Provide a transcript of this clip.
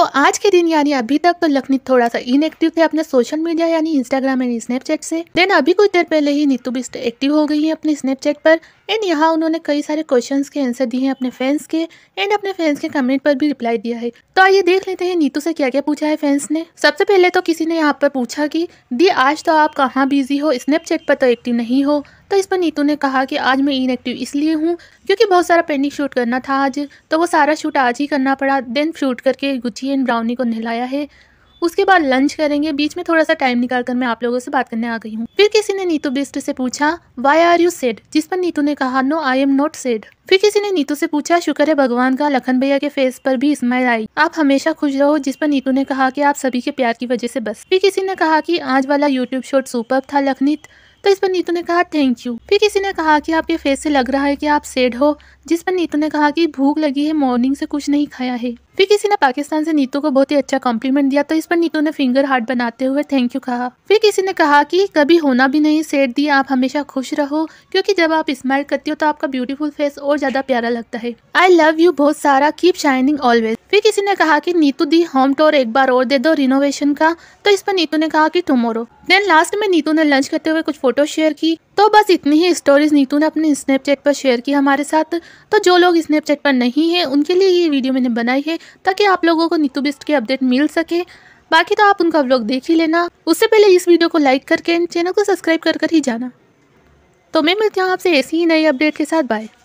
तो आज के दिन यानी अभी तक तो लखनी थोड़ा सा इनएक्टिव थे अपने सोशल मीडिया यानी इंस्टाग्राम एंड स्नैपचैट से देन अभी कुछ देर पहले ही नीतू बिस्ट एक्टिव हो गई है अपने स्नैपचैट पर एंड यहाँ उन्होंने कई सारे क्वेश्चंस के आंसर दिए हैं अपने फैंस के एंड अपने फैंस के कमेंट पर भी रिप्लाई दिया है तो आइए देख लेते हैं नीतू से क्या क्या पूछा है फैंस ने सबसे पहले तो किसी ने यहाँ पर पूछा कि दी आज तो आप कहाँ बिजी हो स्नैपचैट पर तो एक्टिव नहीं हो तो इस पर नीतू ने कहा कि आज मैं इनएक्टिव इसलिए हूँ क्योंकि बहुत सारा पेंडिंग शूट करना था आज तो वो सारा शूट आज ही करना पड़ा देन शूट करके गुच्ची एंड ब्राउनी को नहलाया है उसके बाद लंच करेंगे बीच में थोड़ा सा टाइम निकाल कर मैं आप लोगों से बात करने आ गई हूँ फिर किसी ने नीतू बिस्ट से पूछा वाई आर यू सेड जिस पर नीतू ने कहा no I am not sad फिर किसी ने नीतू से पूछा शुक्र है भगवान का लखन भैया के फेस पर भी स्माइल आई आप हमेशा खुश रहो जिस पर नीतू ने कहा कि आप सभी के प्यार की वजह से बस फिर किसी ने कहा कि आज वाला यूट्यूब शॉट सुपर था लखनीत तो इस पर नीतू ने कहा थैंक यू फिर किसी ने कहा कि आपके फेस से लग रहा है कि आप सेड हो जिस पर नीतू ने कहा कि भूख लगी है मॉर्निंग से कुछ नहीं खाया है फिर किसी ने पाकिस्तान से नीतू को बहुत ही अच्छा कॉम्प्लीमेंट दिया तो इस पर नीतू ने फिंगर हार्ट बनाते हुए थैंक यू कहा फिर किसी ने कहा कि कभी होना भी नहीं सेट दिया आप हमेशा खुश रहो क्योंकि जब आप स्माइल करती हो तो आपका ब्यूटीफुल फेस और ज्यादा प्यारा लगता है आई लव यू बहुत सारा कीप शाइनिंग ऑलवेज फिर किसी ने कहा की नीतू दी होम टोर एक बार और दे दो रिनोवेशन का तो इस पर नीतू ने कहा की टुमोरो देन लास्ट में नीतू ने लंच करते हुए कुछ फोटो शेयर की तो बस इतनी ही स्टोरीज नीतू ने अपने स्नैपचैट पर शेयर की हमारे साथ तो जो लोग स्नैपचैट पर नहीं है उनके लिए ये वीडियो मैंने बनाई है ताकि आप लोगों को नीतू बिस्ट के अपडेट मिल सके बाकी तो आप उनका व्लॉग देख ही लेना उससे पहले इस वीडियो को लाइक करके चैनल को सब्सक्राइब कर कर ही जाना तो मैं मिलती हूँ आपसे ऐसी ही नई अपडेट के साथ बाय